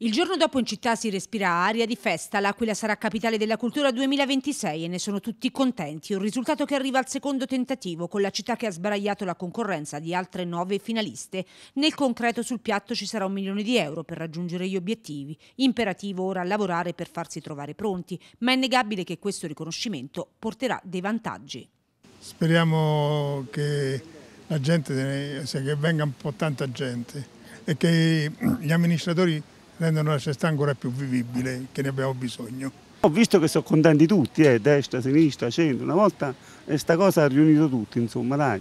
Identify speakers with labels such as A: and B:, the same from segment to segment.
A: Il giorno dopo in città si respira aria di festa, l'Aquila sarà capitale della cultura 2026 e ne sono tutti contenti, un risultato che arriva al secondo tentativo con la città che ha sbaragliato la concorrenza di altre nove finaliste. Nel concreto sul piatto ci sarà un milione di euro per raggiungere gli obiettivi, imperativo ora lavorare per farsi trovare pronti, ma è innegabile che questo riconoscimento porterà dei vantaggi.
B: Speriamo che, la gente, eh, che venga un po' tanta gente e che gli amministratori rendono la città ancora più vivibile, che ne abbiamo bisogno.
C: Ho visto che sono contenti tutti, eh, destra, sinistra, centro, una volta questa eh, cosa ha riunito tutti, insomma, dai,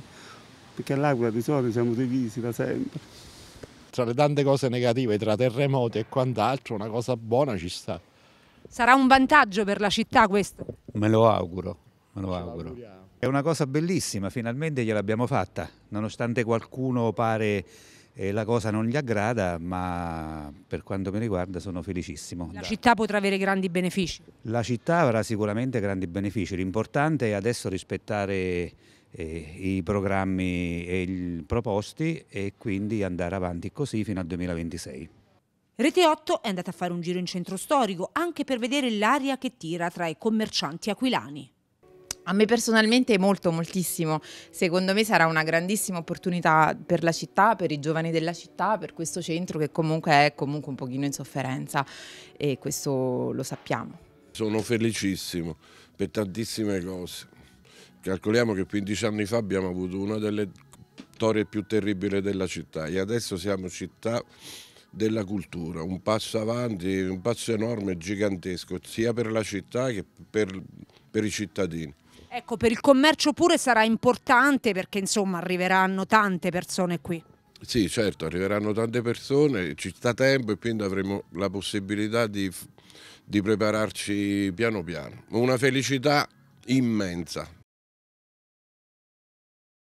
C: perché all'Aquila di solito siamo divisi da sempre. Tra le tante cose negative, tra terremoti e quant'altro, una cosa buona ci sta.
A: Sarà un vantaggio per la città questo?
C: Me lo auguro, me lo auguro. È una cosa bellissima, finalmente gliel'abbiamo fatta, nonostante qualcuno pare eh, la cosa non gli aggrada, ma per quanto mi riguarda sono felicissimo. La da.
A: città potrà avere grandi benefici?
C: La città avrà sicuramente grandi benefici, l'importante è adesso rispettare eh, i programmi e il, proposti e quindi andare avanti così fino al 2026.
A: Rete 8 è andata a fare un giro in centro storico anche per vedere l'aria che tira tra i commercianti aquilani. A me personalmente molto, moltissimo. Secondo me sarà una grandissima opportunità per la città, per i giovani della città, per questo centro che comunque è comunque un pochino in sofferenza e questo lo sappiamo.
D: Sono felicissimo per tantissime cose. Calcoliamo che 15 anni fa abbiamo avuto una delle storie più terribili della città e adesso siamo città della cultura, un passo avanti, un passo enorme, gigantesco, sia per la città che per, per i cittadini.
A: Ecco, per il commercio pure sarà importante perché insomma arriveranno tante persone qui.
D: Sì, certo, arriveranno tante persone, ci sta tempo e quindi avremo la possibilità di, di prepararci piano piano. Una felicità immensa